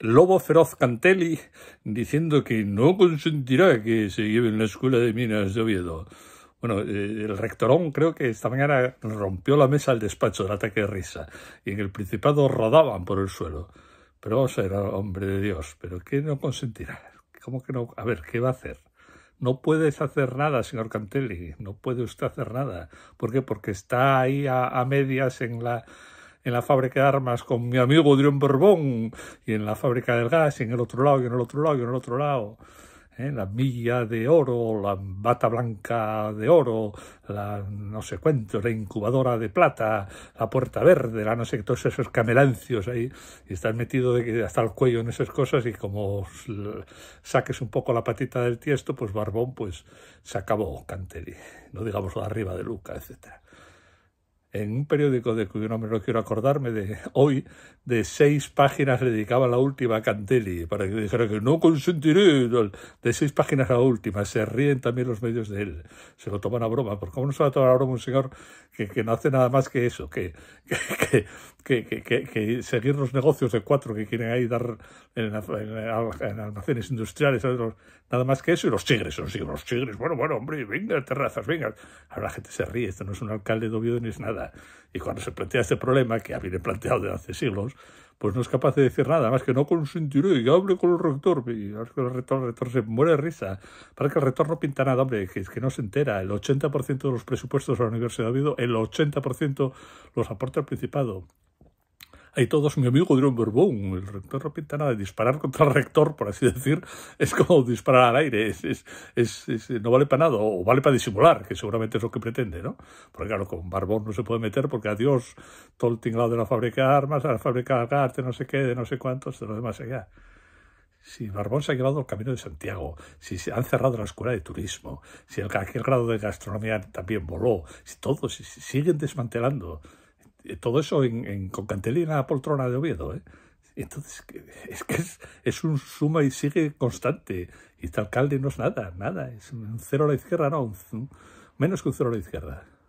Lobo Feroz Cantelli diciendo que no consentirá que se en la escuela de minas de Oviedo. Bueno, eh, el rectorón creo que esta mañana rompió la mesa al despacho del ataque de risa y en el Principado rodaban por el suelo. Pero vamos a ver, hombre de Dios, ¿pero qué no consentirá? ¿Cómo que no? A ver, ¿qué va a hacer? No puedes hacer nada, señor Cantelli, no puede usted hacer nada. ¿Por qué? Porque está ahí a medias en la en la fábrica de armas con mi amigo Drion Barbón, y en la fábrica del gas, y en el otro lado, y en el otro lado, y en el otro lado. ¿Eh? la milla de oro, la bata blanca de oro, la no sé cuánto, la incubadora de plata, la puerta verde, la no sé, todos esos camelancios ahí, y estás metido de, hasta el cuello en esas cosas y como saques un poco la patita del tiesto, pues Barbón pues se acabó Canteri, no digamos la arriba de Luca, etcétera en un periódico de cuyo nombre no quiero acordarme de hoy, de seis páginas le dedicaba la última a Cantelli, para que dijera que no consentiré. De seis páginas a la última, se ríen también los medios de él, se lo toman a broma, porque cómo no se va a tomar a broma un señor que, no hace nada más que eso, que, que, que, seguir los negocios de cuatro que quieren ahí dar en, almacenes industriales, nada más que eso, y los chigres los tigres, los chigres. bueno, bueno, hombre, venga, terrazas, venga. Ahora la gente se ríe, esto no es un alcalde de Oviedo ni es nada. Y cuando se plantea este problema, que ha viene planteado desde hace siglos, pues no es capaz de decir nada, más que no consentiré, y hable con el rector, y el rector, el rector se muere de risa. Para que el rector no pinta nada, hombre, que que no se entera. El 80% de los presupuestos de la Universidad de Oviedo, el 80% los aporta el Principado ahí todos mi amigo un Barbón, El rector no pinta nada. Disparar contra el rector, por así decir, es como disparar al aire. Es, es, no vale para nada, o vale para disimular, que seguramente es lo que pretende, ¿no? Porque claro, con Barbón no se puede meter porque adiós, todo el tinglado de la fábrica de armas, la fábrica de arte, no sé qué, de no sé cuántos, de lo demás allá. Si Barbón se ha llevado el camino de Santiago, si se han cerrado la escuela de turismo, si el, aquel grado de gastronomía también voló, si todos siguen desmantelando, eh, todo eso en, en Concantel y en la poltrona de Oviedo. ¿eh? Entonces, es que es, un suma y sigue constante. Y este alcalde no es nada, nada. Es un cero a la izquierda, no, menos que un cero a la izquierda.